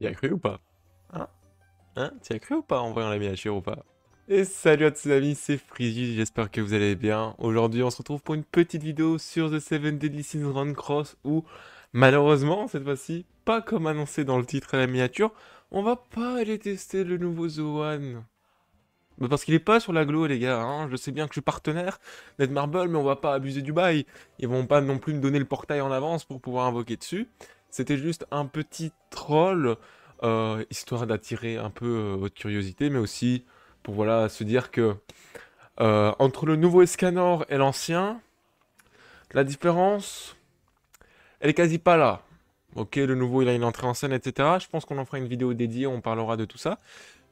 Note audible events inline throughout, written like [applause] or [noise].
Tu as cru ou pas Hein Hein as cru ou pas en voyant la miniature ou pas et salut à tous les amis, c'est Frizzy. j'espère que vous allez bien. Aujourd'hui, on se retrouve pour une petite vidéo sur The Seven Deadly Sins Run Cross où, malheureusement, cette fois-ci, pas comme annoncé dans le titre et la miniature, on va pas aller tester le nouveau Zoan. Bah parce qu'il est pas sur la glo, les gars, hein. je sais bien que je suis partenaire d'Ed Marble, mais on va pas abuser du bail. Ils vont pas non plus me donner le portail en avance pour pouvoir invoquer dessus. C'était juste un petit troll, euh, histoire d'attirer un peu euh, votre curiosité, mais aussi pour voilà, se dire que euh, entre le nouveau Escanor et l'ancien, la différence, elle est quasi pas là. Ok, le nouveau, il a une entrée en scène, etc. Je pense qu'on en fera une vidéo dédiée, on parlera de tout ça.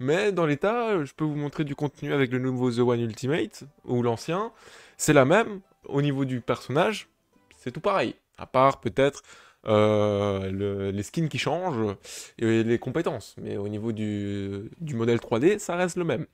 Mais dans l'état, je peux vous montrer du contenu avec le nouveau The One Ultimate, ou l'ancien. C'est la même, au niveau du personnage, c'est tout pareil. À part peut-être euh, les skins qui changent et les compétences. Mais au niveau du, du modèle 3D, ça reste le même.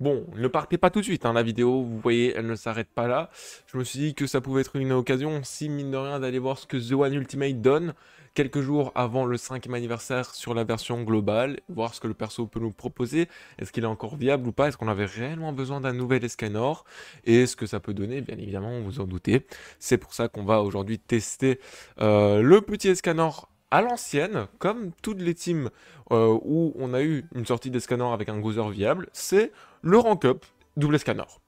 Bon, ne partez pas tout de suite, hein, la vidéo, vous voyez, elle ne s'arrête pas là. Je me suis dit que ça pouvait être une occasion, si mine de rien, d'aller voir ce que The One Ultimate donne quelques jours avant le 5 anniversaire sur la version globale, voir ce que le perso peut nous proposer, est-ce qu'il est encore viable ou pas, est-ce qu'on avait réellement besoin d'un nouvel Escanor, et ce que ça peut donner, bien évidemment, vous en doutez. C'est pour ça qu'on va aujourd'hui tester euh, le petit Escanor à l'ancienne, comme toutes les teams euh, où on a eu une sortie d'Escanor avec un Gozer viable, c'est le rank-up double Escanor.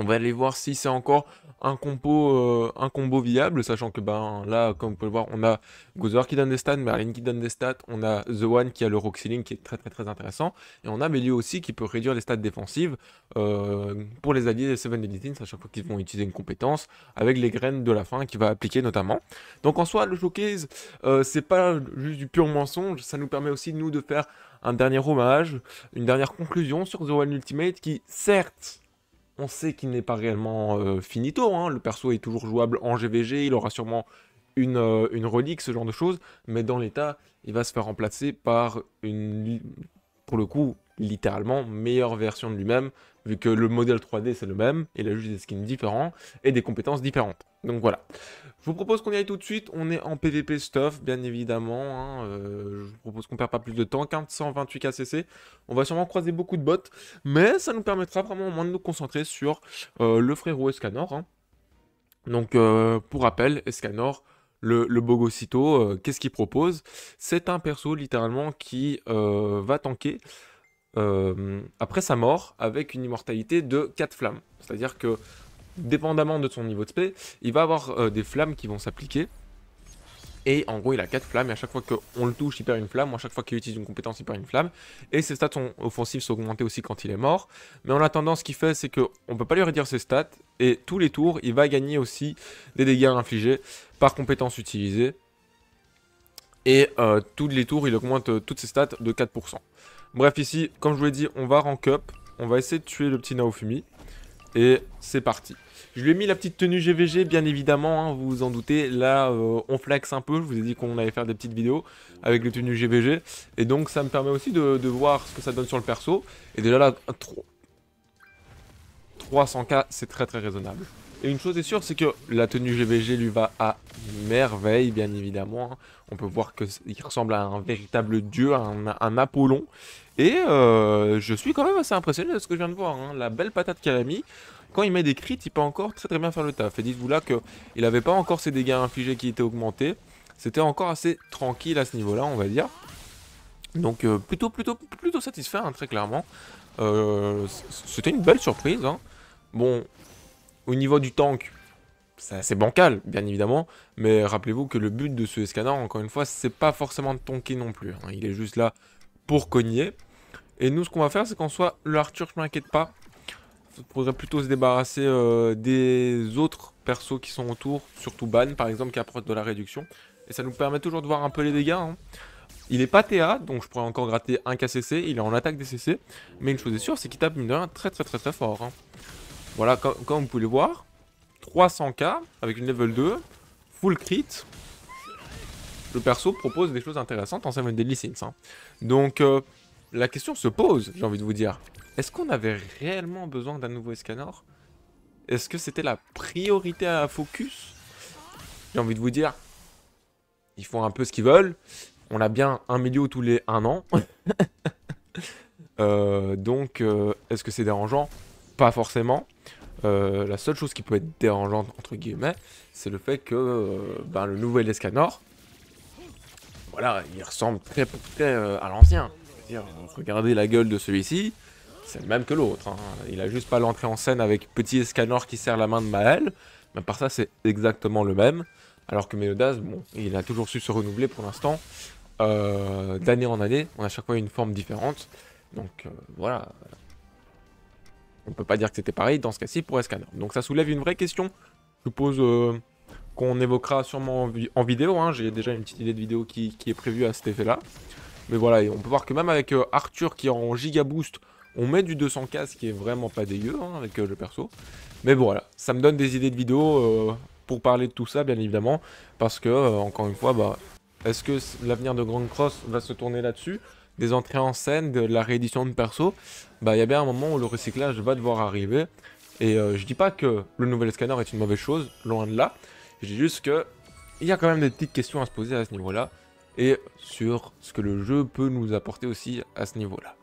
On va aller voir si c'est encore euh, un combo viable, sachant que ben là, comme vous pouvez le voir, on a Gozer qui donne des stats, Merlin qui donne des stats, on a The One qui a le Roxiling qui est très très très intéressant, et on a Melio aussi qui peut réduire les stats défensives euh, pour les alliés des Seven editing à chaque fois qu'ils vont utiliser une compétence, avec les graines de la fin qui va appliquer notamment. Donc en soi, le showcase, euh, c'est pas juste du pur mensonge, ça nous permet aussi nous de faire un dernier hommage, une dernière conclusion sur The One Ultimate qui certes on sait qu'il n'est pas réellement euh, finito, hein. le perso est toujours jouable en GVG, il aura sûrement une, euh, une relique, ce genre de choses, mais dans l'état, il va se faire remplacer par une, pour le coup, littéralement meilleure version de lui-même, vu que le modèle 3D c'est le même, il a juste des skins différents et des compétences différentes. Donc voilà. Je vous propose qu'on y aille tout de suite. On est en PVP stuff, bien évidemment. Hein, euh, je vous propose qu'on perd pas plus de temps. 428 KCC. On va sûrement croiser beaucoup de bots. Mais ça nous permettra vraiment au moins de nous concentrer sur euh, le frérot Escanor. Hein. Donc, euh, pour rappel, Escanor, le, le Bogosito, qu'est-ce qu'il propose C'est un perso, littéralement, qui va tanker après sa mort avec une immortalité de 4 flammes. C'est-à-dire que dépendamment de son niveau de spé, il va avoir euh, des flammes qui vont s'appliquer. Et en gros, il a 4 flammes, et à chaque fois qu'on le touche, il perd une flamme, ou à chaque fois qu'il utilise une compétence, il perd une flamme. Et ses stats sont offensives sont augmentées aussi quand il est mort. Mais en attendant, ce qu'il fait, c'est qu'on ne peut pas lui réduire ses stats, et tous les tours, il va gagner aussi des dégâts infligés par compétence utilisée. Et euh, tous les tours, il augmente euh, toutes ses stats de 4%. Bref, ici, comme je vous l'ai dit, on va rank up. On va essayer de tuer le petit Naofumi. Et c'est parti. Je lui ai mis la petite tenue GVG, bien évidemment, hein, vous vous en doutez. Là, euh, on flex un peu. Je vous ai dit qu'on allait faire des petites vidéos avec le tenue GVG. Et donc, ça me permet aussi de, voir ce que ça donne sur le perso. Et déjà là, 300k, c'est très très raisonnable. Et une chose est sûre, c'est que la tenue GVG lui va à merveille, bien évidemment. Hein. On peut voir qu'il ressemble à un véritable dieu, un, un Apollon. Et euh, je suis quand même assez impressionné de ce que je viens de voir. Hein. La belle patate qu'elle a mis. Quand il met des crits, il peut encore très très bien faire le taf. Et dites-vous là qu'il n'avait pas encore ses dégâts infligés qui étaient augmentés. C'était encore assez tranquille à ce niveau-là, on va dire. Donc euh, plutôt plutôt plutôt satisfait, hein, très clairement. Euh, c'était une belle surprise. Hein. Bon, au niveau du tank, c'est bancal, bien évidemment, mais rappelez-vous que le but de ce escanor, encore une fois, c'est pas forcément de tanker non plus. Il est juste là pour cogner. Et nous, ce qu'on va faire, c'est qu'en soit le Arthur, je m'inquiète pas. Il faudrait plutôt se débarrasser euh, des autres persos qui sont autour, surtout Ban par exemple, qui approche de la réduction. Et ça nous permet toujours de voir un peu les dégâts. Hein. Il est pas TA, donc je pourrais encore gratter un KCC, il est en attaque des CC. Mais une chose est sûre, c'est qu'il tape mine très très très très fort. Hein. Voilà, comme, vous pouvez le voir, 300k avec une level 2, full crit. Le perso propose des choses intéressantes en 7 Deadly Sins. Hein. Donc... Euh, la question se pose, j'ai envie de vous dire. Est-ce qu'on avait réellement besoin d'un nouveau Escanor Est-ce que c'était la priorité à Focus J'ai envie de vous dire, ils font un peu ce qu'ils veulent. On a bien un milieu tous les un an. [laughs] Euh, donc, euh, est-ce que c'est dérangeant Pas forcément. Euh, la seule chose qui peut être dérangeante, entre guillemets, c'est le fait que ben, le nouvel Escanor, voilà, il ressemble très, à l'ancien regardez la gueule de celui-ci, c'est le même que l'autre. Hein. Il a juste pas l'entrée en scène avec Petit Escanor qui serre la main de Maël, mais par ça c'est exactement le même. Alors que Méodaz, bon, il a toujours su se renouveler pour l'instant. Euh, d'année en année, on a chaque fois une forme différente. Donc euh, voilà. On peut pas dire que c'était pareil dans ce cas-ci pour Escanor. Donc ça soulève une vraie question. Je suppose euh, qu'on évoquera sûrement en, vidéo. Hein. J'ai déjà une petite idée de vidéo qui est prévue à cet effet-là. Mais voilà, on peut voir que même avec euh, Arthur qui est en giga boost, on met du 200k, ce qui est vraiment pas dégueu hein, avec euh, le perso. Mais bon, voilà, ça me donne des idées de vidéos euh, pour parler de tout ça, bien évidemment. Parce que, encore une fois, bah, est-ce que l'avenir de Grand Cross va se tourner là-dessus Des entrées en scène, de la réédition de perso Bah, il y a bien un moment où le recyclage va devoir arriver. Et je dis pas que le nouvel scanner est une mauvaise chose, loin de là. Je dis juste que il y a quand même des petites questions à se poser à ce niveau-là et sur ce que le jeu peut nous apporter aussi à ce niveau-là.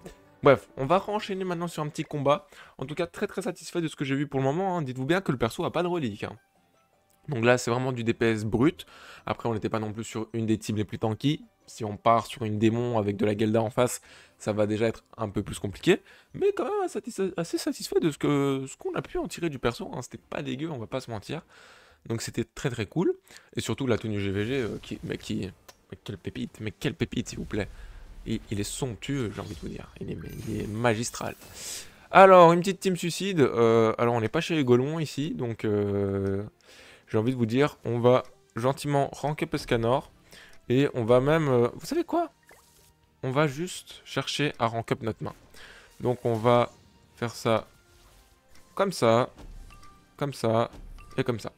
Bref, on va enchaîner maintenant sur un petit combat. En tout cas, très très satisfait de ce que j'ai vu pour le moment. Hein. Dites-vous bien que le perso a pas de relique. Hein. Donc là, c'est vraiment du DPS brut. Après, on n'était pas non plus sur une des teams les plus tanky. Si on part sur une démon avec de la Gelda en face, ça va déjà être un peu plus compliqué. Mais quand même assez satisfait de ce qu'on ce qu'on a pu en tirer du perso. Hein. C'était pas dégueu, on va pas se mentir. Donc c'était très très cool. Et surtout la tenue GVG euh, qui, mais qui, mais quelle pépite, mais quelle pépite, s'il vous plaît. Il, est somptueux, j'ai envie de vous dire. Il est, magistral. Alors, une petite team suicide. Euh, alors, on n'est pas chez les golons ici, donc euh, j'ai envie de vous dire, on va gentiment ranker Pescanor. Et on va même... Euh, vous savez quoi On va juste chercher à rank up notre main. Donc on va faire ça comme ça, comme ça et comme ça.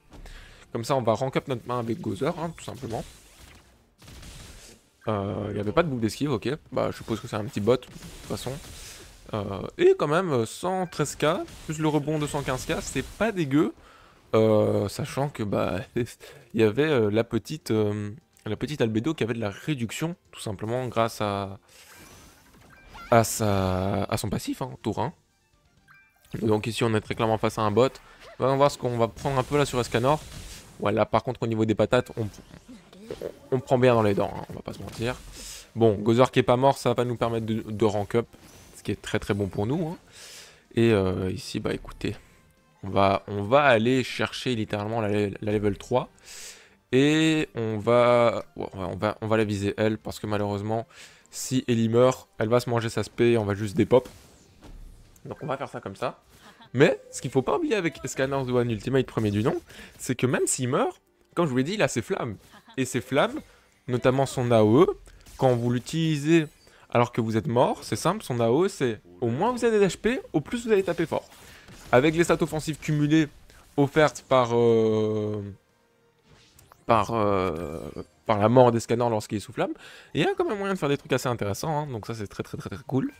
Comme ça, on va rank up notre main avec Gozer, hein, tout simplement. Il euh, n'y avait pas de boucle d'esquive, ok. Bah, je suppose que c'est un petit bot, de toute façon. Euh, et quand même, 113k, plus le rebond de 115k, c'est pas dégueu. Euh, sachant que, bah, il [laughs] y avait la petite, la petite albédo qui avait de la réduction, tout simplement, grâce à, à, sa, à son passif, en hein, tour 1. Donc ici, on est très clairement face à un bot. On va voir ce qu'on va prendre un peu là sur Escanor. Voilà, par contre, au niveau des patates, on, on prend bien dans les dents, hein, on va pas se mentir. Bon, Gozer qui est pas mort, ça va nous permettre de, rank up, ce qui est très très bon pour nous. Hein. Et euh, ici, bah écoutez, on va, on va aller chercher littéralement la, level 3. Et on va, va, on va la viser elle, parce que malheureusement, si Ellie meurt, elle va se manger sa spé et on va juste dépop. Donc on va faire ça comme ça. Mais ce qu'il faut pas oublier avec Scanners One Ultimate premier du nom, c'est que même s'il meurt, comme je vous l'ai dit, il a ses flammes et ses flammes, notamment son AOE, quand vous l'utilisez alors que vous êtes mort, c'est simple, son AOE c'est au moins vous avez des HP, au plus vous allez taper fort. Avec les stats offensives cumulées offertes par, euh, par, euh, par la mort des scanners lorsqu'il est sous flamme, il y a quand même moyen de faire des trucs assez intéressants, hein. donc ça c'est très très très très cool.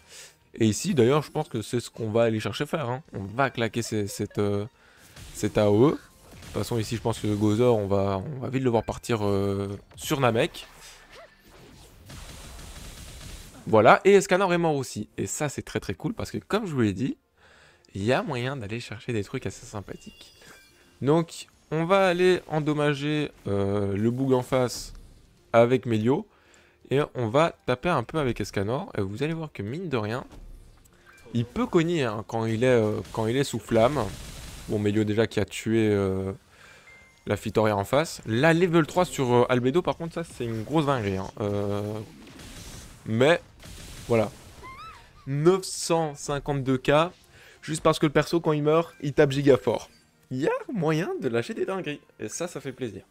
Et ici d'ailleurs je pense que c'est ce qu'on va aller chercher à faire, hein. on va claquer cette, AOE. Euh, de toute façon, ici, je pense que Gozor, on va, on vite le voir partir euh, sur Namek. Voilà, et Escanor est mort aussi. Et ça, c'est très très cool parce que, comme je vous l'ai dit, il y a moyen d'aller chercher des trucs assez sympathiques. Donc, on va aller endommager euh, le boug en face avec Melio. Et on va taper un peu avec Escanor. Et vous allez voir que, mine de rien, il peut cogner hein, quand, il est, euh, quand il est sous flamme. Bon, Melio déjà qui a tué la Fitoria en face. La level 3 sur euh, Albedo, par contre, ça, c'est une grosse dinguerie. Hein. Euh, mais, voilà. 952k, juste parce que le perso, quand il meurt, il tape giga fort. Il y a moyen de lâcher des dingueries, et ça, ça fait plaisir.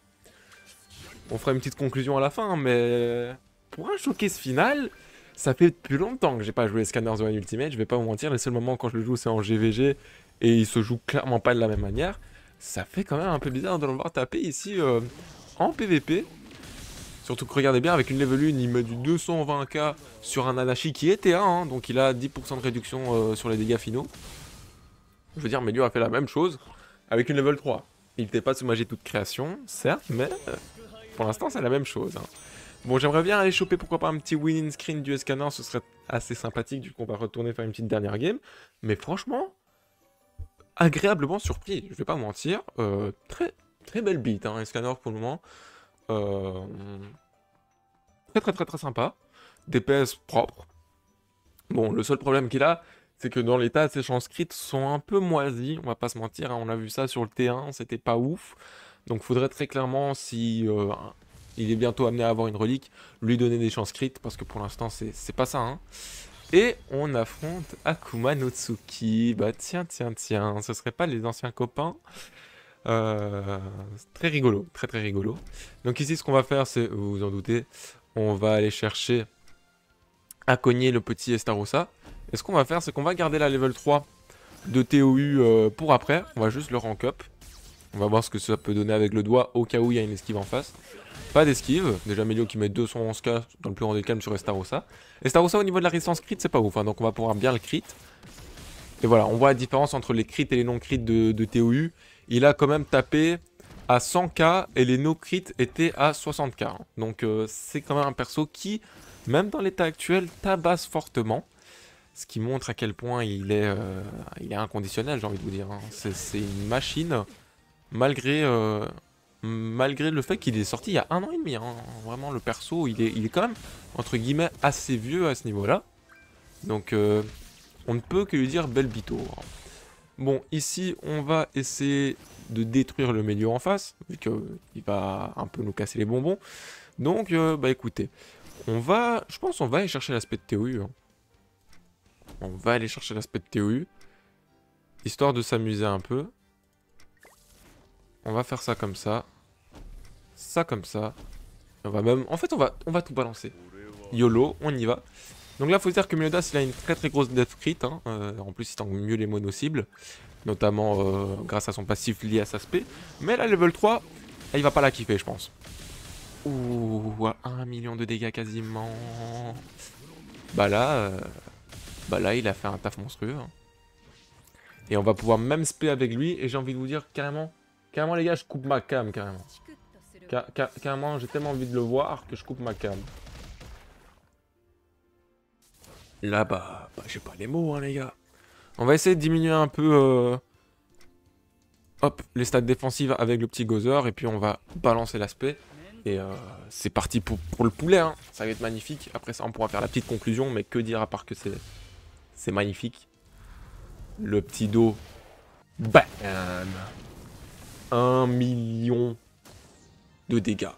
On fera une petite conclusion à la fin, mais... Pour un ce final, ça fait plus longtemps que j'ai pas joué Scanners One Ultimate, je vais pas vous mentir, les seuls moments quand je le joue, c'est en GVG, et il se joue clairement pas de la même manière ça fait quand même un peu bizarre de le voir taper ici euh, en PVP. Surtout que regardez bien, avec une level 1, il met du 220k sur un Anashi qui était 1, hein, donc il a 10% de réduction euh, sur les dégâts finaux. Je veux dire, Melio a fait la même chose avec une level 3. Il n'était pas sous magie toute création, certes, mais euh, pour l'instant c'est la même chose. Hein. Bon, j'aimerais bien aller choper pourquoi pas un petit win screen du SK-1. ce serait assez sympathique, du coup on va retourner faire une petite dernière game. Mais franchement, agréablement surpris, je vais pas mentir. Euh, très, très belle bite, un hein, Escanor pour le moment. Euh, très, très, très, très sympa. DPS propre. Bon, le seul problème qu'il a, c'est que dans l'état, ses chances sont un peu moisis, on va pas se mentir, hein. on a vu ça sur le T1, c'était pas ouf. Donc faudrait très clairement, si euh, il est bientôt amené à avoir une relique, lui donner des chances parce que pour l'instant, c'est pas ça. Hein. Et on affronte Akuma Notsuki. Bah tiens, tiens, tiens, ce serait pas les anciens copains euh, Très rigolo, très très rigolo. Donc ici, ce qu'on va faire, c'est, vous vous en doutez, on va aller chercher à cogner le petit Estarossa. Et ce qu'on va faire, c'est qu'on va garder la level 3 de TOU euh, pour après. On va juste le rank up. On va voir ce que ça peut donner avec le doigt au cas où il y a une esquive en face. Pas d'esquive. Déjà Melio qui met 211k dans le plus grand des calmes sur Estarossa. Estarossa au niveau de la résistance crit c'est pas ouf. Hein, donc on va pouvoir bien le crit. Et voilà, on voit la différence entre les crit et les non crit de, de TOU. Il a quand même tapé à 100k et les no crit étaient à 60k. Donc euh, c'est quand même un perso qui, même dans l'état actuel, tabasse fortement. Ce qui montre à quel point il est, euh, il est inconditionnel, j'ai envie de vous dire. Hein. C'est une machine malgré, euh, malgré le fait qu'il est sorti il y a un an et demi. Hein. Vraiment, le perso, il est, il est quand même, entre guillemets, assez vieux à ce niveau-là. Donc, euh, on ne peut que lui dire belle biteau Bon, ici, on va essayer de détruire le milieu en face, vu qu'il va un peu nous casser les bonbons. Donc, euh, bah écoutez, on va, je pense on va aller chercher l'aspect de TOU. Hein. On va aller chercher l'aspect de TOU, histoire de s'amuser un peu. On va faire ça comme ça. Ça comme ça. On va même... En fait, on va, on va tout balancer. YOLO, on y va. Donc là, faut dire que Miodas, il a une très très grosse death crit. Hein. Euh, en plus, il tangue mieux les mono-cibles. Notamment euh, grâce à son passif lié à sa spé. Mais là, level 3, il va pas la kiffer, je pense. Ouh, à 1 million de dégâts quasiment. Bah là... Euh, bah là, il a fait un taf monstrueux. Hein. Et on va pouvoir même spé avec lui. Et j'ai envie de vous dire, carrément... Carrément, les gars, je coupe ma cam, carrément. carrément, j'ai tellement envie de le voir que je coupe ma cam. Là, bah, bah, j'ai pas les mots, hein, les gars. On va essayer de diminuer un peu... Euh, hop, les stats défensives avec le petit Gozer, et puis on va balancer l'aspect. Et euh, c'est parti pour, le poulet, hein. ça va être magnifique. Après ça, on pourra faire la petite conclusion, mais que dire à part que c'est magnifique. Le petit dos, bam euh, 1 million de dégâts.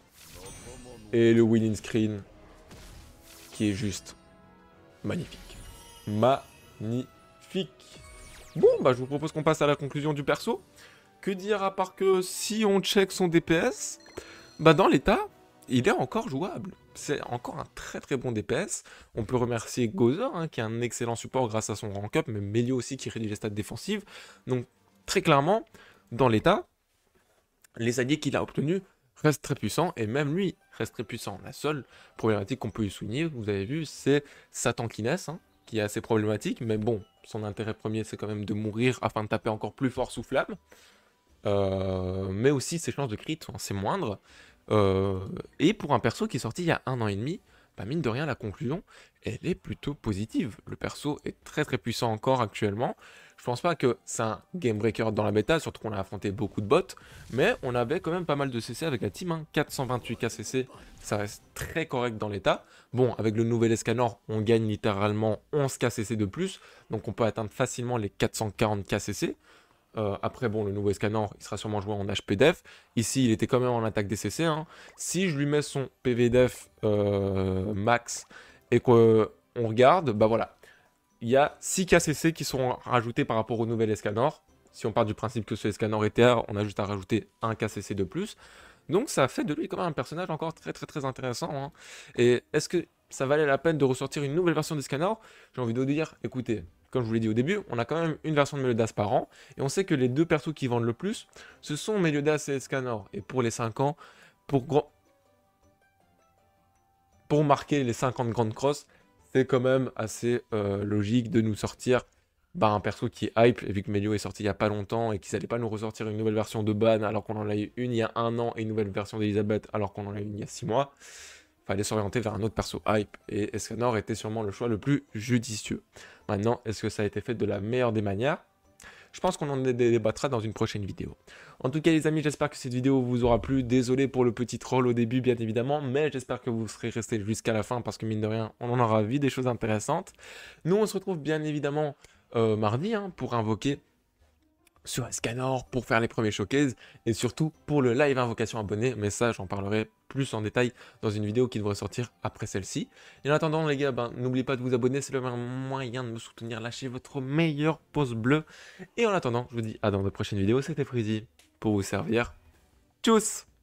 Et le winning screen qui est juste magnifique. Magnifique. Bon, bah je vous propose qu'on passe à la conclusion du perso. Que dire à part que si on check son DPS, bah dans l'état, il est encore jouable. C'est encore un très très bon DPS. On peut remercier Gozer, hein, qui est un excellent support grâce à son rank up, mais Melio aussi qui réduit les stats défensives. Donc très clairement, dans l'état, les alliés qu'il a obtenus restent très puissants, et même lui reste très puissant. La seule problématique qu'on peut lui souligner, vous avez vu, c'est sa tankiness, hein, qui est assez problématique, mais bon, son intérêt premier, c'est quand même de mourir afin de taper encore plus fort sous flamme. Euh, mais aussi ses chances de crit sont assez moindres. Euh, et pour un perso qui est sorti il y a un an et demi, bah, mine de rien, la conclusion, elle est plutôt positive. Le perso est très très puissant encore actuellement. Je pense pas que c'est un game breaker dans la bêta, surtout qu'on a affronté beaucoup de bots, mais on avait quand même pas mal de CC avec la team. 428 hein. KCC, ça reste très correct dans l'état. Bon, avec le nouvel Escanor, on gagne littéralement 11 KCC de plus, donc on peut atteindre facilement les 440 KCC. Euh, après, bon, le nouveau Escanor, il sera sûrement joué en HP Def. Ici, il était quand même en attaque DCC. Hein. Si je lui mets son PV Def euh, max et euh, on regarde, bah voilà. Il y a 6 KCC qui sont rajoutés par rapport au nouvel Escanor. Si on part du principe que ce Escanor était R, on a juste à rajouter un KCC de plus. Donc ça fait de lui quand même un personnage encore très très très intéressant. Hein. Et est-ce que ça valait la peine de ressortir une nouvelle version d'Escanor J'ai envie de vous dire, écoutez, comme je vous l'ai dit au début, on a quand même une version de Meliodas par an, et on sait que les deux persos qui vendent le plus, ce sont Meliodas et Escanor. Et pour les 5 ans, pour, gros pour marquer les 50 grandes crosses, c'est quand même assez euh, logique de nous sortir bah, un perso qui est hype, et vu que Melio est sorti il n'y a pas longtemps, et qu'ils n'allaient pas nous ressortir une nouvelle version de Ban alors qu'on en a eu une il y a un an, et une nouvelle version d'Elizabeth alors qu'on en a eu une il y a 6 mois fallait s'orienter vers un autre perso hype. Et Escanor était sûrement le choix le plus judicieux. Maintenant, est-ce que ça a été fait de la meilleure des manières je pense qu'on en débattra dans une prochaine vidéo. En tout cas les amis, j'espère que cette vidéo vous aura plu. Désolé pour le petit troll au début bien évidemment, mais j'espère que vous serez resté jusqu'à la fin parce que mine de rien, on en aura vu des choses intéressantes. Nous on se retrouve bien évidemment euh, mardi hein, pour invoquer sur Ascanor pour faire les premiers showcases et surtout pour le live invocation abonné, mais ça j'en parlerai plus en détail dans une vidéo qui devrait sortir après celle-ci. Et en attendant les gars, ben, n'oubliez pas de vous abonner, c'est le meilleur moyen de me soutenir, lâchez votre meilleur pouce bleu. Et en attendant, je vous dis à dans de prochaines vidéos, c'était Freezy pour vous servir. Tchuss